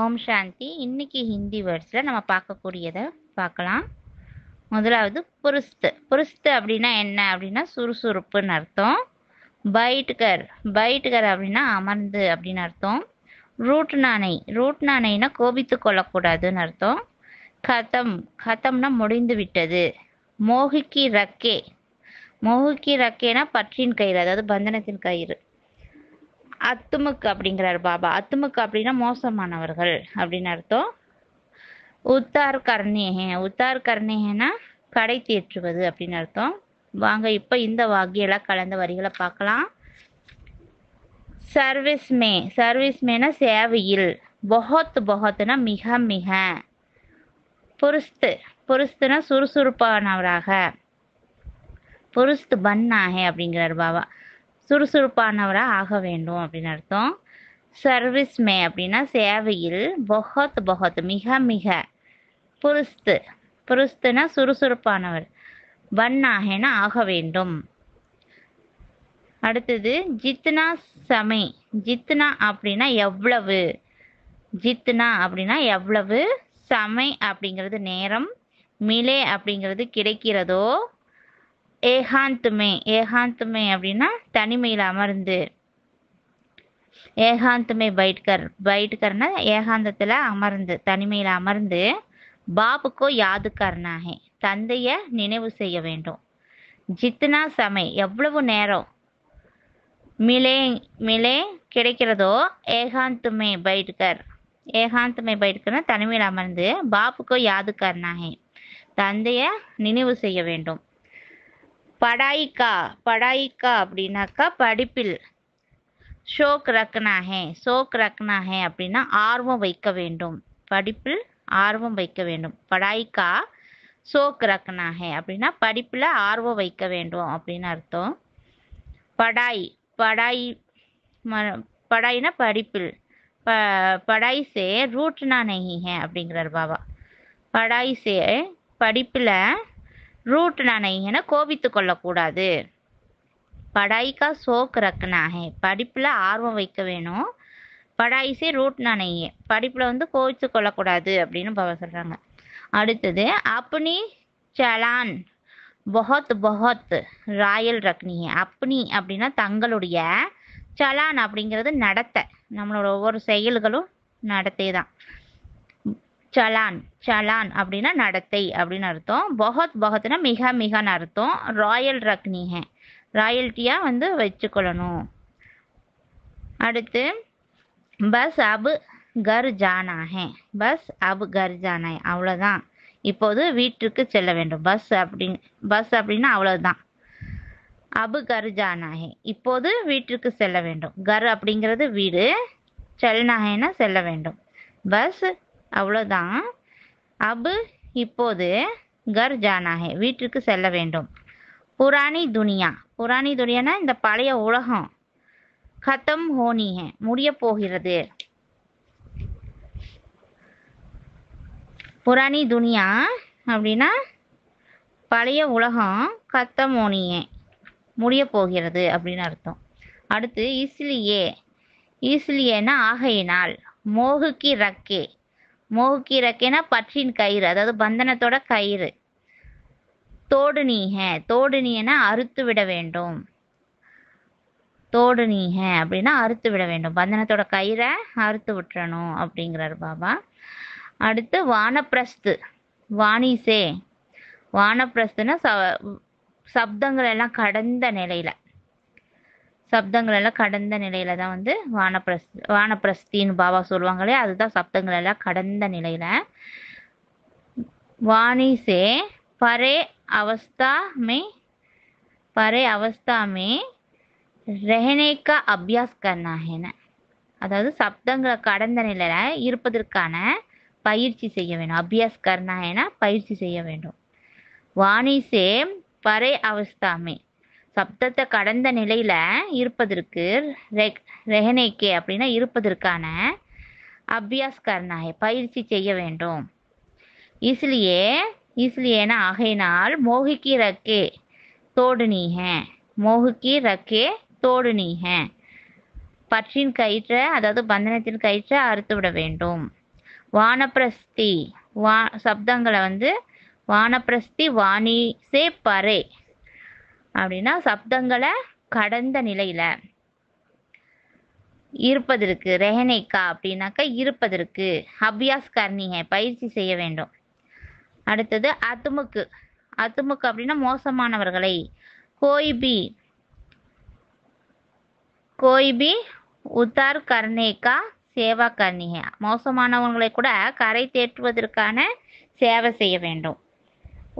ஓம் சாந்தி இன்னைக்கு ஹிந்தி வேர்ட்ஸில் நம்ம பார்க்கக்கூடியதை பார்க்கலாம் முதலாவது புருஸ்து புருஸ்து அப்படின்னா என்ன அப்படின்னா சுறுசுறுப்புன்னு அர்த்தம் பைட்கர் பைட்கர் அப்படின்னா அமர்ந்து அப்படின்னு அர்த்தம் ரூட் நாணை ரூட் நாணைனா கோபித்து கொள்ளக்கூடாதுன்னு அர்த்தம் கதம் கதம்னா முடிந்து விட்டது மோகிக்கி ரக்கே மோகிக்கி ரக்கேனா பற்றின் கயிறு அதாவது பந்தனத்தின் கயிறு அத்துமுக்கு அப்படிங்கிறார் பாபா அத்துமுக்கு அப்படின்னா மோசமானவர்கள் அப்படின்னு அர்த்தம் உத்தார் கர்ணேகே உத்தார் கர்ணேகனா கடை தேற்றுவது அப்படின்னு அர்த்தம் வாங்க இப்ப இந்த வாக்கியெல்லாம் கலந்த வரிகளை பார்க்கலாம் சர்வீஸ் மே சர்வீஸ் மேனா சேவையில் பொஹத் பொஹத்துனா மிக மிக புருஸ்து புருஸ்துனா சுறுசுறுப்பானவராக புருஸ்து பன்னாகே அப்படிங்கிறார் பாபா சுறுசுறுப்பானவராக ஆக வேண்டும் அப்படின்னு அர்த்தம் சர்வீஸ் மே அப்படின்னா சேவையில் பொஹத் பொஹத் மிக மிக புருஸ்து புருஸ்துனா சுறுசுறுப்பானவர் பன்னாகனா ஆக வேண்டும் அடுத்தது ஜித்னா சமை ஜித்னா அப்படின்னா எவ்வளவு ஜித்னா அப்படின்னா எவ்வளவு சமை அப்படிங்கிறது நேரம் மிலே அப்படிங்கிறது கிடைக்கிறதோ ஏகாந்தமே ஏகாந்தமே அப்படின்னா தனிமையில் அமர்ந்து ஏகாந்தமே பைட்கர் பைட்கர்னா ஏகாந்தத்தில் அமர்ந்து தனிமையில் அமர்ந்து பாபுக்கோ யாதுக்காரனாக தந்தைய நினைவு செய்ய வேண்டும் ஜித்னா சமை எவ்வளவு நேரம் மிலே மிலே கிடைக்கிறதோ ஏகாந்தமே பைட்கர் ஏகாந்தமே பைட்கர்னா தனிமையில் அமர்ந்து பாபுக்கோ யாதுக்காரனாக தந்தைய நினைவு செய்ய வேண்டும் படாய்க்கா படாய்க்கா அப்படின்னாக்கா படிப்பில் ஷோக் ரக்னாகே ஷோக் ரக்னாகே அப்படின்னா ஆர்வம் வைக்க வேண்டும் படிப்பில் ஆர்வம் வைக்க வேண்டும் படாய்க்கா ஷோக் ரக்னாகே அப்படின்னா படிப்பில் ஆர்வம் வைக்க வேண்டும் அப்படின்னு அர்த்தம் படாய் படாய் ம படாய்னா படிப்பில் ப படாய் சே ரூட்னா நெஹி அப்படிங்கிறார் பாபா படாய் சே படிப்பில் ரூட் ना नहीं கோபித்து கொள்ளக்கூடாது पढ़ाई சோக் शौक படிப்பில் ஆர்வம் வைக்க வேணும் படாய்ஸே ரூட் ரூட்னா படிப்பில் வந்து கோவித்து கொள்ளக்கூடாது அப்படின்னு பாபா சொல்கிறாங்க அடுத்தது அப்னி சலான் பொஹத் பொஹத் ராயல் ரக்னியே அப்னி அப்படின்னா தங்களுடைய சலான் அப்படிங்கிறது நடத்தை நம்மளோட ஒவ்வொரு செயல்களும் நடத்தை தான் சலான் சலான் அப்படின்னா நடத்தை அப்படின்னு அர்த்தம் பகத் பகத்னா மிக மிகன்னு அர்த்தம் ராயல் ரக்னிக ராயல்ட்டியா வந்து வச்சுக்கொள்ளணும் அடுத்து பஸ் அபு கர் ஜானாக பஸ் அபு கர் ஜானாய் அவ்வளோதான் இப்போது வீட்டுக்கு செல்ல வேண்டும் பஸ் அப்படின்னு பஸ் அப்படின்னா அவ்வளோதான் அபு கர் ஜானாக இப்போது வீட்டிற்கு செல்ல வேண்டும் கர் அப்படிங்கிறது வீடு செல்னாஹேன்னா செல்ல வேண்டும் பஸ் அவ்வளோதான் அபு இப்போது கர் ஜானாகே வீட்டிற்கு செல்ல வேண்டும் புராணி துனியா புராணி துனியானா இந்த பழைய உலகம் கதம் ஹோனிஹே முடிய போகிறது புராணி துனியா அப்படின்னா பழைய உலகம் கத்தம் ஓனியே முடிய போகிறது அப்படின்னு அர்த்தம் அடுத்து இஸ்லியே ஈஸ்லியேனா ஆகையினால் மோகுக்கி ரக்கே மோகிரக்கேனா பற்றின் கயிறு அதாவது பந்தனத்தோட கயிறு தோடு நீக தோடு நீனா அறுத்து விட வேண்டும் தோடு நீக அப்படின்னா அறுத்து விட வேண்டும் பந்தனத்தோட கயிறை அறுத்து விட்டுறணும் அப்படிங்கிறார் பாபா அடுத்து வானப்பிரஸ்து வாணிசே வானப்பிரஸ்துன்னா ச சப்தங்கள் எல்லாம் கடந்த நிலையில சப்தங்கள் எல்லாம் கடந்த நிலையில தான் வந்து வானப்பிரஸ் வானப்பிரஸ்தின்னு பாபா சொல்லுவாங்க இல்லையா அதுதான் சப்தங்கள் எல்லாம் கடந்த நிலையில வாணிசே பரே அவஸ்தாமே பரே அவஸ்தாமே ரெஹனேக்கா அபியாஸ் கர்ணாகன அதாவது சப்தங்களை கடந்த நிலையில இருப்பதற்கான பயிற்சி செய்ய வேண்டும் அபியாஸ் கர்ணாஹேன பயிற்சி செய்ய வேண்டும் வாணிசே பரே அவஸ்தாமே சப்தத்தை கடந்த நிலையில இருப்பதற்கு ரெஹனேக்கே அப்படின்னா இருப்பதற்கான அபியாஸ்கரனாக பயிற்சி செய்ய வேண்டும் இஸ்லியே இஸ்லியேனா ஆகையினால் மோகிக்கி ரக்கே தோடு நீக மோகிக்கி ரக்கே தோடு நீக பற்றின் கயிற்றை அதாவது பந்தனத்தின் கயிற்றை அறுத்து விட வேண்டும் வானப்பிரஸ்தி வா சப்தங்களை வந்து வானப்பிரஸ்தி வாணிசே பரே அப்படின்னா சப்தங்களை கடந்த நிலையில இருப்பதற்கு ரெஹனைக்கா அப்படின்னாக்கா இருப்பதற்கு அபியாஸ் கர்ணிக பயிற்சி செய்ய வேண்டும் அடுத்தது அத்துமுக்கு அத்துமுக்கு அப்படின்னா மோசமானவர்களை கோய்பி கோய்பி உத்தார் கர்ணேக்கா சேவா கர்ணிக மோசமானவர்களை கூட கரை தேற்றுவதற்கான சேவை செய்ய வேண்டும்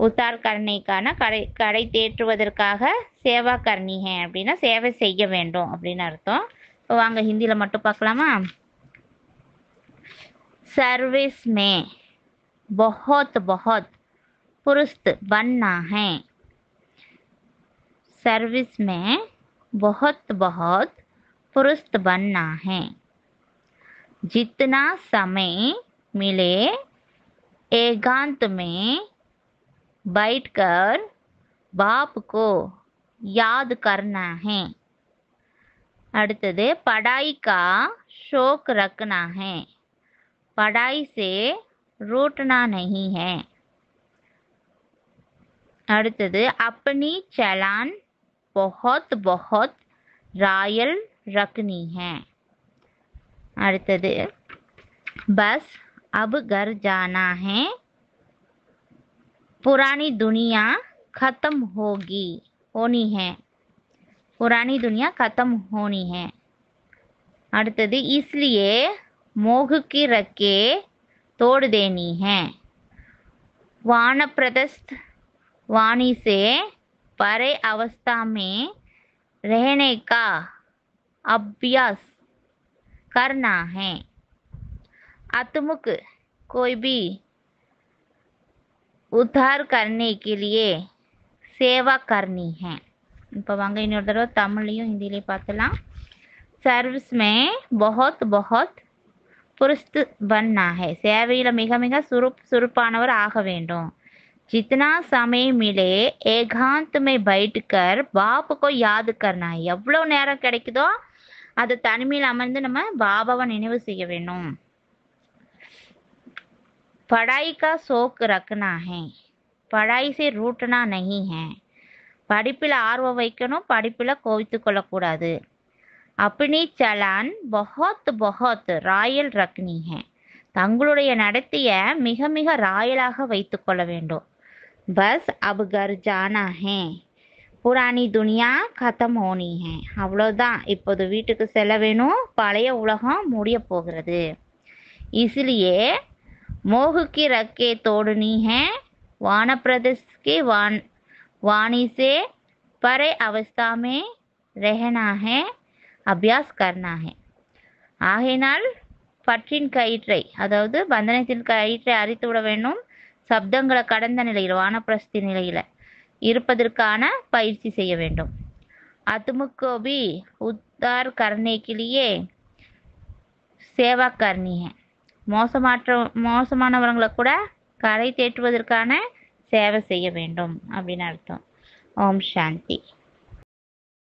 உதார் ਕਰਨேக்கான கடை தேற்றுவதற்கான சேவாகர்ணிஹே அப்டினா சேவை செய்ய வேண்டும் அப்டினா அர்த்தம் இப்போ வாங்க ஹிந்தில மட்டும் பார்க்கலாம் சர்வீஸ் மே बहुत बहुत पुरुषत बनना है सर्विस में बहुत बहुत पुरुषत बनना है जितना समय मिले एकांत में बैठकर बाप को याद करना है अड़ते पढ़ाई का शौक रखना है पढ़ाई से रोटना नहीं है अड़ते अपनी चलान बहुत बहुत रायल रखनी है अड़ते बस अब घर जाना है पुरानी दुनिया खत्म होगी होनी है पुरानी दुनिया खत्म होनी है அடுத்தது इसलिए मोह की रखे तोड़ देनी है वानप्रदस्थ वाणी से परे अवस्था में रहने का अभ्यास करना है आत्मुक कोई भी உத்தார் கர்ணிக்கிலேயே சேவா கர்ணி ஹே இப்போ வாங்க இன்னொரு தடவை தமிழ்லையும் ஹிந்திலையும் பார்த்தலாம் சர்வீஸ் மே பஹத் பஹத் புரிஸ்து பன்னாக சேவையில் மிக மிக சுருப் சுருப்பானவர் ஆக வேண்டும் ஜித்னா சமயம் மிலே ஏகாந்தமே பைட்டுக்கர் பாப்புக்கோ யாது கர்னா எவ்வளோ நேரம் கிடைக்குதோ அது தனிமையில் அமர்ந்து நம்ம பாபாவை நினைவு செய்ய வேணும் पढ़ाई का शौक रखना है படாய் சே ரூட்டனா நகி ஹே படிப்பில் ஆர்வம் வைக்கணும் படிப்பில் கோவித்து கொள்ளக்கூடாது அப்னி சலான் பஹத் பஹத் ராயல் ரக்னி ஹே தங்களுடைய நடத்தைய மிக மிக ராயலாக வைத்து கொள்ள வேண்டும் பஸ் அபு கர் புராணி துனியா கதம் ஹோனி அவ்வளோதான் இப்போது வீட்டுக்கு செல்ல வேணும் பழைய உலகம் முடிய போகிறது இசிலியே மோகுக்கு ரக்கே रखे तोड़नी है वान प्रदेश के वान वाणी से परे अवस्था அபியாஸ் கர்ணாகே ஆகையினால் பற்றின் கயிற்றை அதாவது பந்தனத்தின் கயிற்றை அரித்து விட வேண்டும் சப்தங்களை கடந்த நிலையில் வானப்பிரஸ்தி நிலையில இருப்பதற்கான பயிற்சி செய்ய வேண்டும் அதுமுக்கோபி உத்தார் கர்ணேக்கிலேயே சேவா கர்ணிகன் மோசமாற்ற மோசமானவர்களை கூட கரை தேற்றுவதற்கான சேவை செய்ய வேண்டும் அப்படின்னு அர்த்தம் ஓம் சாந்தி